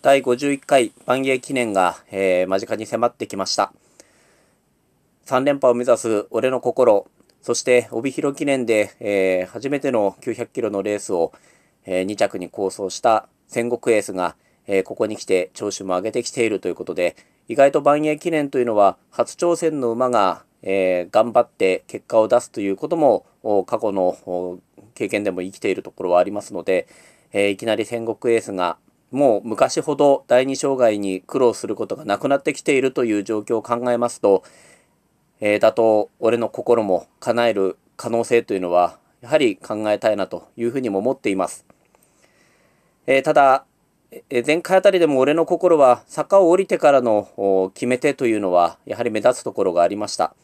第51回万芸記念が、えー、間近に迫ってきました。3連覇を目指す俺の心、そして帯広記念で、えー、初めての900キロのレースを、えー、2着に構想した戦国エースが、えー、ここに来て調子も上げてきているということで、意外と万栄記念というのは初挑戦の馬が、えー、頑張って結果を出すということも過去の経験でも生きているところはありますので、えー、いきなり戦国エースがもう昔ほど第二障害に苦労することがなくなってきているという状況を考えますと、えー、だと俺の心も叶える可能性というのはやはり考えたいなというふうにも思っています。えー、ただ、えー、前回あたりでも俺の心は坂を降りてからの決め手というのはやはり目立つところがありました。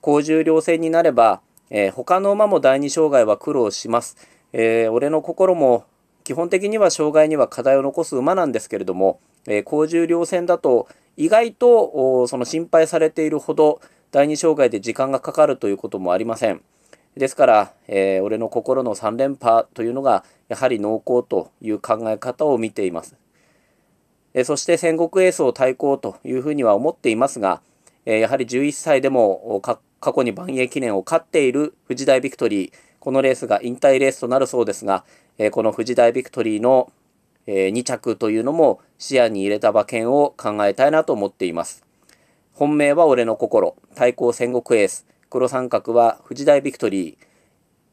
高重量戦になれば、えー、他の馬も第二障害は苦労します。え俺の心も基本的には障害には課題を残す馬なんですけれども、えー、高重量戦だと意外とその心配されているほど第2障害で時間がかかるということもありません。ですから、えー、俺の心の3連覇というのがやはり濃厚という考え方を見ています。えー、そして戦国エースを対抗というふうには思っていますが、えー、やはり11歳でも過去に万栄記念を勝っている藤大ビクトリー、このレースが引退レースとなるそうですが、えこの富士大ビクトリーの、え2着というのも視野に入れた馬券を考えたいなと思っています。本命は俺の心、対抗戦国エース、黒三角は富士大ビクトリー、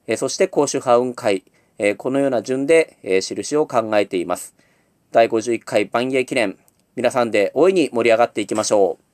えそして甲州ハウン会、えこのような順で、え印を考えています。第51回万栄記念、皆さんで大いに盛り上がっていきましょう。